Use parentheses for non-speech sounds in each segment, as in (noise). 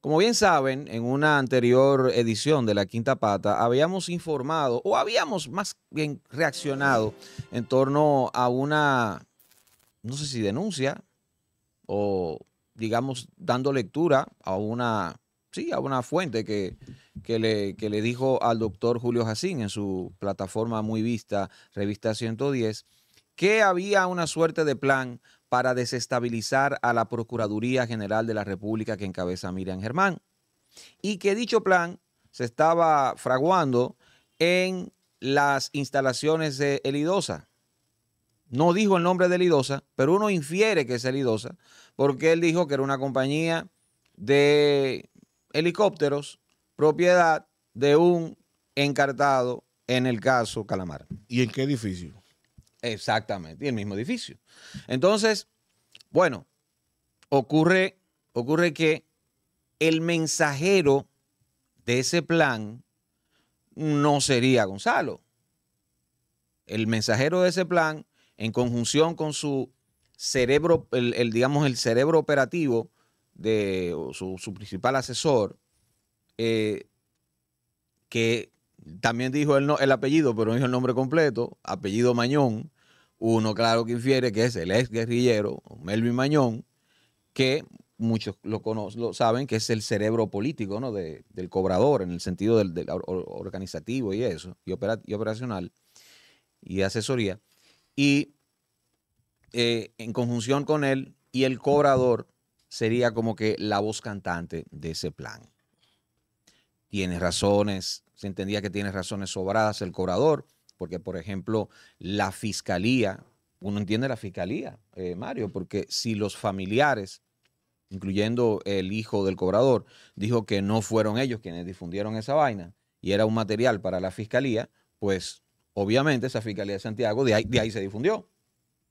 Como bien saben, en una anterior edición de La Quinta Pata habíamos informado o habíamos más bien reaccionado en torno a una, no sé si denuncia o digamos dando lectura a una, sí, a una fuente que, le, que le dijo al doctor Julio Jacín en su plataforma muy vista, revista 110, que había una suerte de plan para desestabilizar a la Procuraduría General de la República que encabeza Miriam Germán. Y que dicho plan se estaba fraguando en las instalaciones de Elidosa. No dijo el nombre de Elidosa, pero uno infiere que es Elidosa, porque él dijo que era una compañía de helicópteros, propiedad de un encartado en el caso Calamar. ¿Y en qué edificio? Exactamente, y el mismo edificio. Entonces, bueno, ocurre, ocurre que el mensajero de ese plan no sería Gonzalo. El mensajero de ese plan, en conjunción con su cerebro, el, digamos, el cerebro operativo de su, principal asesor, eh, que también dijo el, no, el apellido, pero no dijo el nombre completo, apellido Mañón. Uno, claro que infiere que es el ex guerrillero Melvin Mañón, que muchos lo, conocen, lo saben, que es el cerebro político ¿no? del cobrador, en el sentido del, organizativo y eso, y, operacional, y asesoría. Y eh, en conjunción con él y el cobrador sería como que la voz cantante de ese plan. Tiene razones se entendía que tiene razones sobradas el cobrador, porque por ejemplo la fiscalía, uno entiende la fiscalía, eh, Mario, porque si los familiares, incluyendo el hijo del cobrador, dijo que no fueron ellos quienes difundieron esa vaina y era un material para la fiscalía, pues obviamente esa fiscalía de Santiago de de ahí se difundió.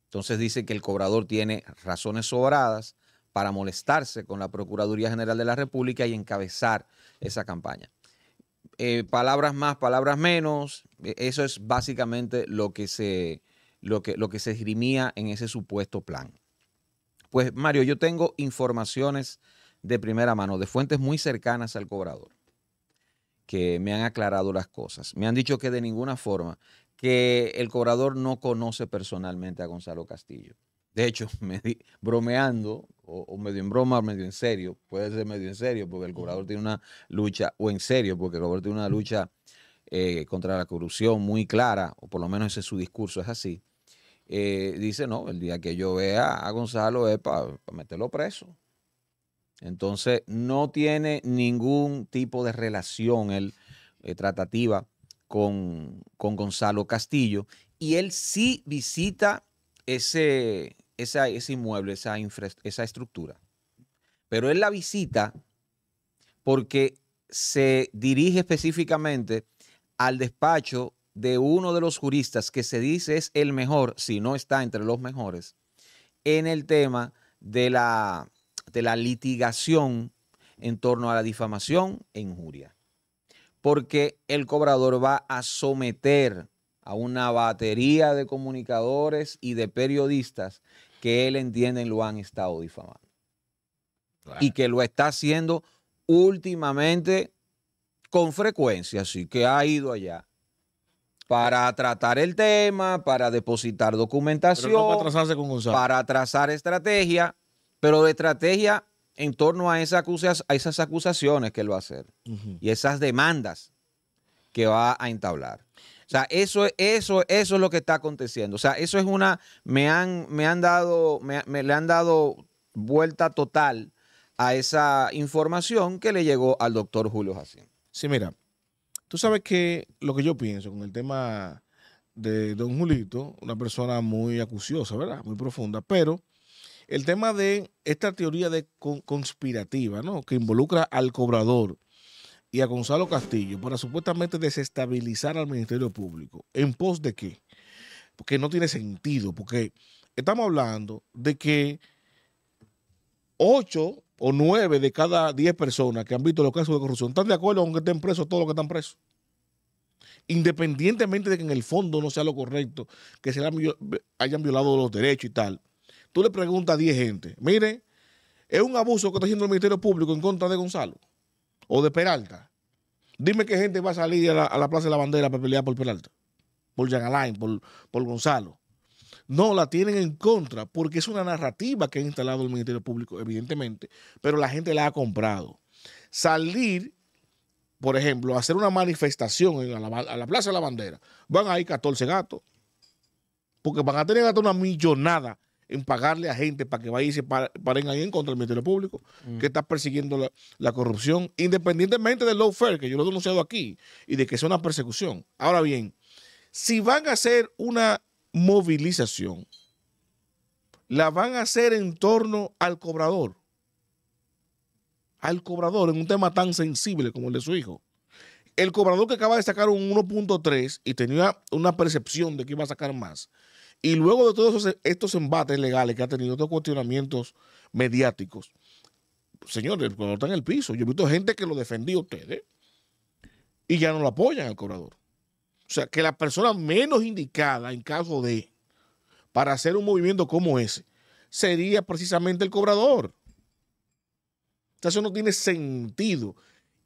Entonces dice que el cobrador tiene razones sobradas para molestarse con la Procuraduría General de la República y encabezar esa campaña. Eh, palabras más, palabras menos. E, eso es básicamente lo que se, lo que, lo que se esgrimía en ese supuesto plan. Pues Mario, yo tengo informaciones de primera mano, de fuentes muy cercanas al cobrador, que me han aclarado las cosas. Me han dicho que de ninguna forma, que el cobrador no conoce personalmente a Gonzalo Castillo de hecho, (laughs) bromeando, o, medio en broma, medio en serio, puede ser medio en serio, porque el cobrador tiene una lucha, o en serio, porque el cobrador tiene una lucha eh, contra la corrupción muy clara, o por lo menos ese es su discurso, es así. Eh, dice, no, el día que yo vea a Gonzalo es para meterlo preso. Entonces, no tiene ningún tipo de relación, él, eh, tratativa con, con Gonzalo Castillo. Y él sí visita ese, ese inmueble, esa, esa estructura. Pero es la visita porque se dirige específicamente al despacho de uno de los juristas que se dice es el mejor, si no está entre los mejores, en el tema de la, de la litigación en torno a la difamación e injuria. Porque el cobrador va a someter a una batería de comunicadores y de periodistas que él entiende lo han estado difamando. Y que lo está haciendo últimamente con frecuencia, así que ha ido allá para tratar el tema, para depositar documentación, para, trazar estrategia, pero de estrategia en torno a, acusas, a esas acusaciones que él va a hacer y esas demandas que va a entablar. O sea, eso, eso, eso es lo que está aconteciendo. O sea, eso es una, me han, me han dado, me, le han dado vuelta total a esa información que le llegó al doctor Julio Jacín. Sí, mira, tú sabes que lo que yo pienso con el tema de don Julito, una persona muy acuciosa, ¿verdad? Muy profunda, pero el tema de esta teoría de conspirativa, ¿no? Que involucra al cobrador a Gonzalo Castillo para supuestamente desestabilizar al Ministerio Público. ¿En pos de qué? Porque no tiene sentido, porque estamos hablando de que ocho o nueve de cada diez personas que han visto los casos de corrupción están de acuerdo aunque estén presos todos los que están presos. Independientemente de que en el fondo no sea lo correcto, que se hayan violado los derechos y tal. Tú le preguntas a 10 gente, mire, es un abuso que está haciendo el Ministerio Público en contra de Gonzalo o de Peralta, dime qué gente va a salir a la, Plaza de la Bandera para pelear por Peralta, por Jean Alain, por, por Gonzalo. No, la tienen en contra porque es una narrativa que ha instalado el Ministerio Público, evidentemente, pero la gente la ha comprado. Salir, por ejemplo, a hacer una manifestación en la, a la Plaza de la Bandera, van a ir 14 gatos, porque van a tener gato una millonada en pagarle a gente para que vaya y se paren ahí en contra del Ministerio Público, mm. que está persiguiendo la, corrupción, independientemente del lawfare, que yo lo he denunciado aquí, y de que sea una persecución. Ahora bien, si van a hacer una movilización, la van a hacer en torno al cobrador, al cobrador, en un tema tan sensible como el de su hijo. El cobrador que acaba de sacar un 1.3 y tenía una percepción de que iba a sacar más, y luego de todos estos embates legales que ha tenido, estos cuestionamientos mediáticos, señores, cobrador está en el piso, yo he visto gente que lo defendió a ustedes y ya no lo apoyan al cobrador. O sea, que la persona menos indicada en caso de para hacer un movimiento como ese sería precisamente el cobrador. eso no tiene sentido.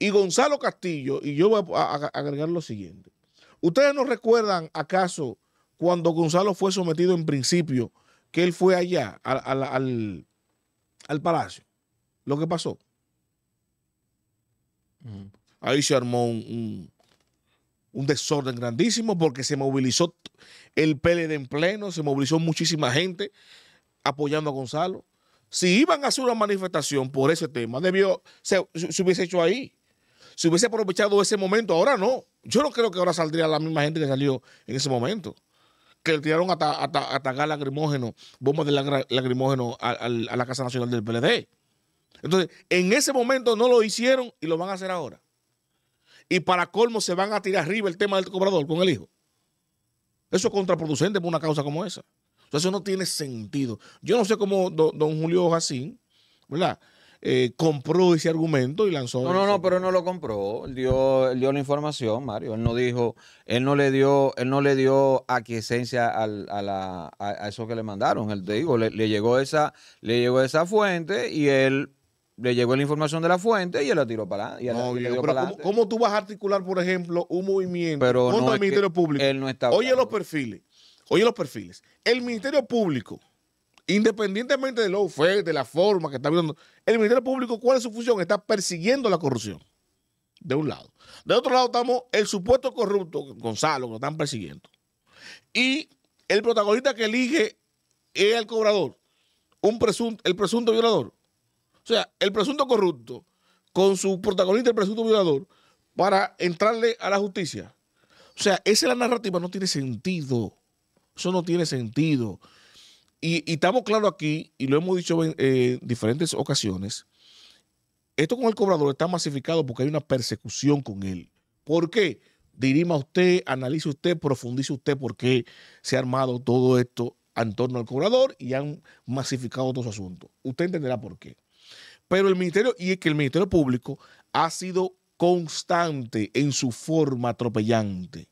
Y Gonzalo Castillo, y yo voy a agregar lo siguiente. ¿Ustedes no recuerdan acaso cuando Gonzalo fue sometido en principio, que él fue allá al, palacio, lo que pasó. Ahí se armó un, desorden grandísimo porque se movilizó el PLD en pleno, se movilizó muchísima gente apoyando a Gonzalo. Si iban a hacer una manifestación por ese tema, debió, se, se hubiese hecho ahí. Se hubiese aprovechado ese momento, ahora no. Yo no creo que ahora saldría la misma gente que salió en ese momento que le tiraron hasta, hasta, hasta lacrimógeno, bombas de lacrimógeno a, la Casa Nacional del PLD. Entonces, en ese momento no lo hicieron y lo van a hacer ahora. Y para colmo se van a tirar arriba el tema del cobrador con el hijo. Eso es contraproducente por una causa como esa. eso no tiene sentido. Yo no sé cómo don, don Julio Jacín, ¿verdad? Eh, compró ese argumento y lanzó. No, no, no, pero no lo compró. Él dio, dio la información, Mario. Él no dijo, él no le dio, él no le dio aquiescencia al, a, la, a, eso que le mandaron. Él te digo, le, llegó esa, le llegó esa fuente y él le llegó la información de la fuente y él la tiró para adelante. pero ¿cómo, tú vas a articular, por ejemplo, un movimiento pero el Ministerio Público? no está Oye los perfiles. Oye los perfiles. El Ministerio Público Independientemente de lo fue... de la forma que está viendo, el Ministerio Público, ¿cuál es su función? Está persiguiendo la corrupción. De un lado. De otro lado estamos el supuesto corrupto, Gonzalo, que lo están persiguiendo. Y el protagonista que elige es el cobrador, un el presunto violador. O sea, el presunto corrupto con su protagonista, el presunto violador, para entrarle a la justicia. O sea, esa es la narrativa, no tiene sentido. Eso no tiene sentido. Y, estamos claros aquí, y lo hemos dicho en diferentes ocasiones, esto con el cobrador está masificado porque hay una persecución con él. ¿Por qué? Dirima usted, analice usted, profundice usted por qué se ha armado todo esto en torno al cobrador y han masificado otros asuntos. Usted entenderá por qué. Pero el Ministerio, y es que el Ministerio Público ha sido constante en su forma atropellante,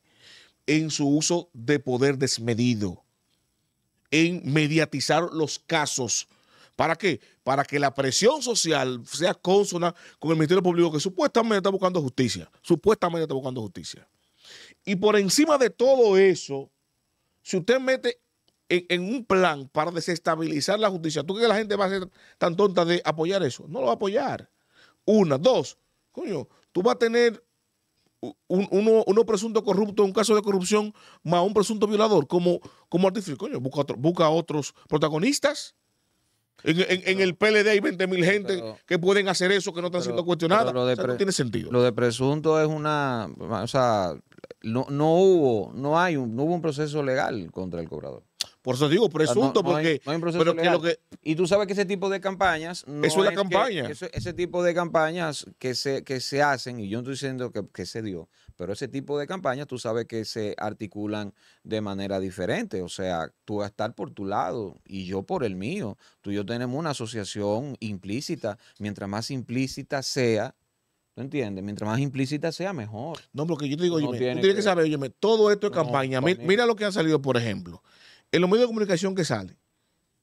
en su uso de poder desmedido en mediatizar los casos. ¿Para qué? Para que la presión social sea consona con el Ministerio Público que supuestamente está buscando justicia. Supuestamente está buscando justicia. Y por encima de todo eso, si usted mete en, un plan para desestabilizar la justicia, ¿tú crees que la gente va a ser tan tonta de apoyar eso? No lo va a apoyar. Una, dos, coño, tú vas a tener un, uno, presunto corrupto, un caso de corrupción, más un presunto violador, como, como artífice, coño, busca, busca otros protagonistas. En, el PLD hay 20 mil gente que pueden hacer eso, que no están siendo cuestionadas. no tiene sentido. Lo de presunto es una. O sea, no, no hubo, no hay un, no hubo un proceso legal contra el cobrador. Por eso digo presunto, porque, Y tú sabes que ese tipo de campañas... eso es la campaña. ese tipo de campañas que se, que se hacen, y yo no estoy diciendo que, se dio, pero ese tipo de campañas tú sabes que se articulan de manera diferente. O sea, tú vas a estar por tu lado y yo por el mío. Tú y yo tenemos una asociación implícita. Mientras más implícita sea, ¿Tú entiendes? Mientras más implícita sea, mejor. No, porque yo te digo, tú tienes que, saber, oye, todo esto es campaña. Mira, mira, lo que ha salido, por ejemplo en los medios de comunicación que sale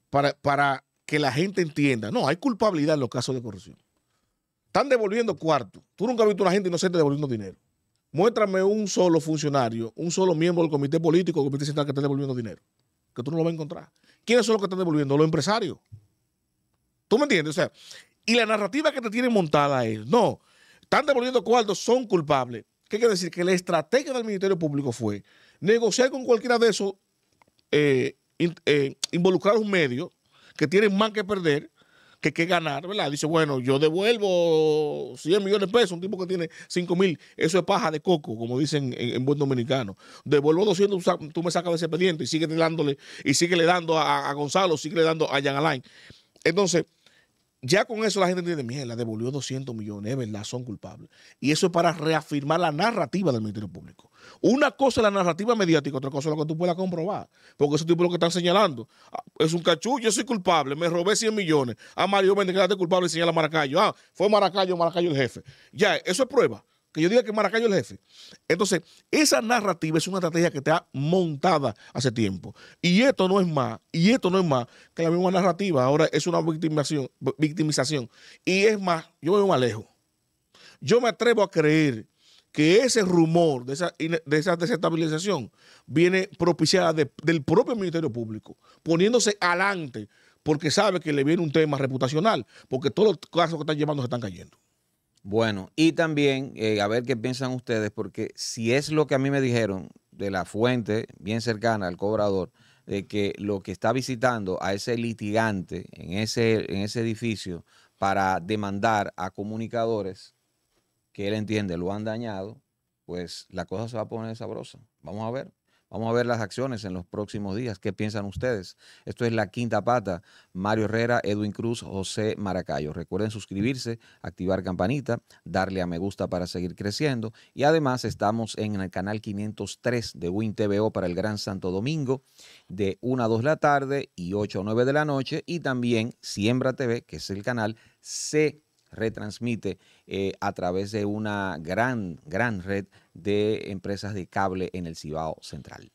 para, que la gente entienda. No, hay culpabilidad en los casos de corrupción. Están devolviendo cuarto. Tú nunca has visto a una gente inocente devolviendo dinero. Muéstrame un solo funcionario, un solo miembro del comité político, del comité central que esté devolviendo dinero. Que tú no lo vas a encontrar. ¿Quiénes son los que están devolviendo? Los empresarios. ¿Tú me entiendes? O sea, y la narrativa que te tienen montada es, no, están devolviendo cuartos, son culpables. ¿Qué quiere decir? Que la estrategia del Ministerio Público fue negociar con cualquiera de esos eh, involucrar a eh, involucrar un medio que tiene más que perder que que ganar, ¿verdad? Dice, bueno, yo devuelvo 100 millones de pesos, un tipo que tiene 5 mil, eso es paja de coco, como dicen en, buen dominicano. Devuelvo 200, tú me sacas de ese expediente y sigue dándole, y sigue le dando a, Gonzalo, sigue le dando a Jan Alain. Entonces, ya con eso la gente dice, mierda, devolvió 200 millones, verdad, son culpables. Y eso es para reafirmar la narrativa del Ministerio Público. Una cosa es la narrativa mediática, otra cosa es lo que tú puedas comprobar. Porque ese tipo es lo que están señalando. Ah, es un cachú, yo soy culpable, me robé 100 millones. Ah, Mario, me quedaste culpable y señala Maracayo. Ah, fue Maracayo, Maracayo el jefe. Ya, eso es prueba. Que yo diga que Maracayo es el jefe. Entonces, esa narrativa es una estrategia que te ha montada hace tiempo. Y esto no es más, y esto no es más que la misma narrativa. Ahora es una victimización. victimización. Y es más, yo me voy más lejos. Yo me atrevo a creer que ese rumor de esa, de esa desestabilización viene propiciada del propio Ministerio Público, poniéndose adelante porque sabe que le viene un tema reputacional, porque todos los casos que están llevando se están cayendo. Bueno, y también eh, a ver qué piensan ustedes, porque si es lo que a mí me dijeron de la fuente bien cercana al cobrador, de que lo que está visitando a ese litigante en ese, en ese edificio para demandar a comunicadores que él entiende lo han dañado, pues la cosa se va a poner sabrosa. Vamos a ver. Vamos a ver las acciones en los próximos días. ¿Qué piensan ustedes? Esto es La Quinta Pata. Mario Herrera, Edwin Cruz, José Maracayo. Recuerden suscribirse, activar campanita, darle a me gusta para seguir creciendo. Y además estamos en el canal 503 de Win TVO para el Gran Santo Domingo de 1 a 2 de la tarde y 8 a 9 de la noche. Y también Siembra TV, que es el canal C retransmite eh, a través de una gran, gran red de empresas de cable en el Cibao Central.